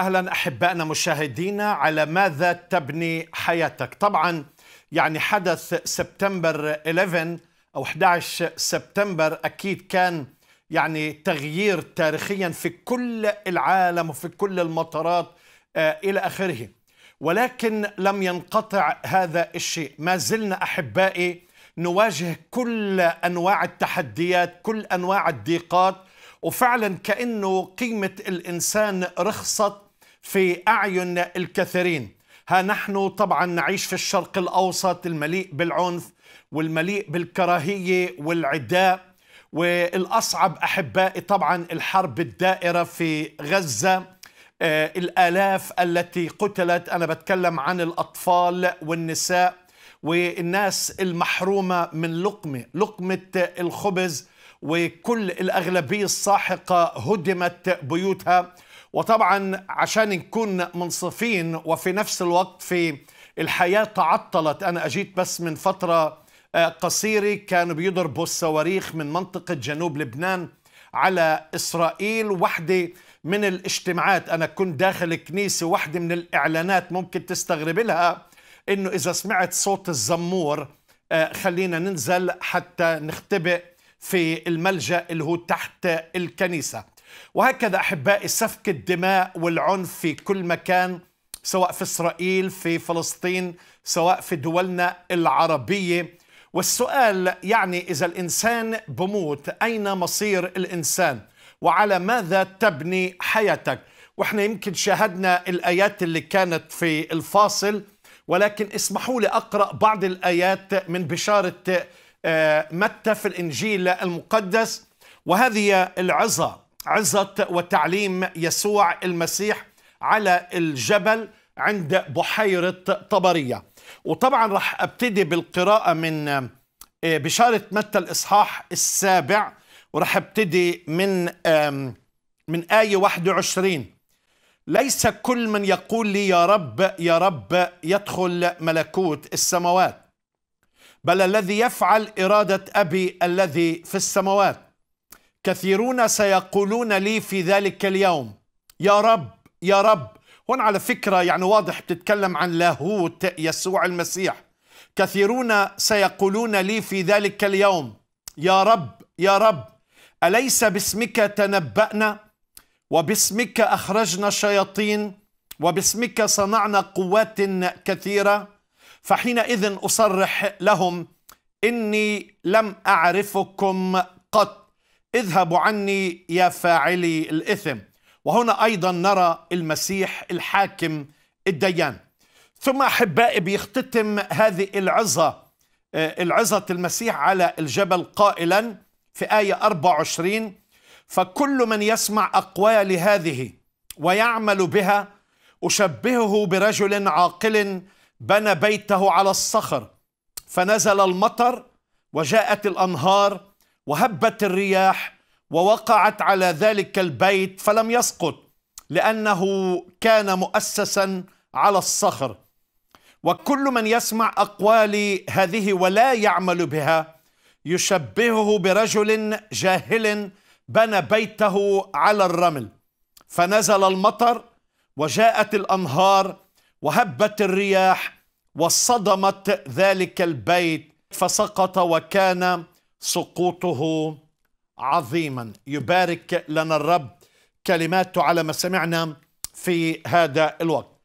اهلا احبائنا مشاهدينا على ماذا تبني حياتك طبعا يعني حدث سبتمبر 11 او 11 سبتمبر اكيد كان يعني تغيير تاريخيا في كل العالم وفي كل المطارات آه، الى اخره ولكن لم ينقطع هذا الشيء ما زلنا احبائي نواجه كل انواع التحديات كل انواع الضيقات وفعلا كانه قيمه الانسان رخصت في أعين الكثيرين ها نحن طبعا نعيش في الشرق الأوسط المليء بالعنف والمليء بالكراهية والعداء والأصعب أحبائي طبعا الحرب الدائرة في غزة آه الآلاف التي قتلت أنا بتكلم عن الأطفال والنساء والناس المحرومة من لقمة لقمة الخبز وكل الأغلبية الساحقة هدمت بيوتها وطبعا عشان نكون منصفين وفي نفس الوقت في الحياة تعطلت أنا أجيت بس من فترة آه، قصيرة كانوا بيضربوا الصواريخ من منطقة جنوب لبنان على إسرائيل وحدة من الاجتماعات أنا كنت داخل الكنيسة وحدة من الإعلانات ممكن تستغرب لها إنه إذا سمعت صوت الزمور آه، خلينا ننزل حتى نختبئ في الملجأ اللي هو تحت الكنيسة وهكذا أحبائي سفك الدماء والعنف في كل مكان سواء في إسرائيل في فلسطين سواء في دولنا العربية والسؤال يعني إذا الإنسان بموت أين مصير الإنسان وعلى ماذا تبني حياتك وإحنا يمكن شاهدنا الآيات اللي كانت في الفاصل ولكن اسمحوا لي أقرأ بعض الآيات من بشارة آه، متى في الإنجيل المقدس وهذه العظة عظة وتعليم يسوع المسيح على الجبل عند بحيرة طبرية وطبعا راح ابتدي بالقراءة من آه، بشارة متى الإصحاح السابع وراح ابتدي من من آية 21 ليس كل من يقول لي يا رب يا رب يدخل ملكوت السماوات بل الذي يفعل إرادة أبي الذي في السماوات كثيرون سيقولون لي في ذلك اليوم يا رب يا رب هون على فكرة يعني واضح بتتكلم عن لاهوت يسوع المسيح كثيرون سيقولون لي في ذلك اليوم يا رب يا رب أليس باسمك تنبأنا وباسمك أخرجنا شياطين وباسمك صنعنا قوات كثيرة فحينئذ أصرح لهم إني لم أعرفكم قط اذهبوا عني يا فاعلي الإثم وهنا أيضا نرى المسيح الحاكم الديان ثم أحبائي بيختتم هذه العظة آه، العظة المسيح على الجبل قائلا في آية 24 فكل من يسمع أقوال هذه ويعمل بها أشبهه برجل عاقل بنى بيته على الصخر فنزل المطر وجاءت الأنهار وهبت الرياح ووقعت على ذلك البيت فلم يسقط لأنه كان مؤسسا على الصخر وكل من يسمع أقوالي هذه ولا يعمل بها يشبهه برجل جاهل بنى بيته على الرمل فنزل المطر وجاءت الأنهار وهبت الرياح وصدمت ذلك البيت فسقط وكان سقوطه عظيما يبارك لنا الرب كلماته على ما سمعنا في هذا الوقت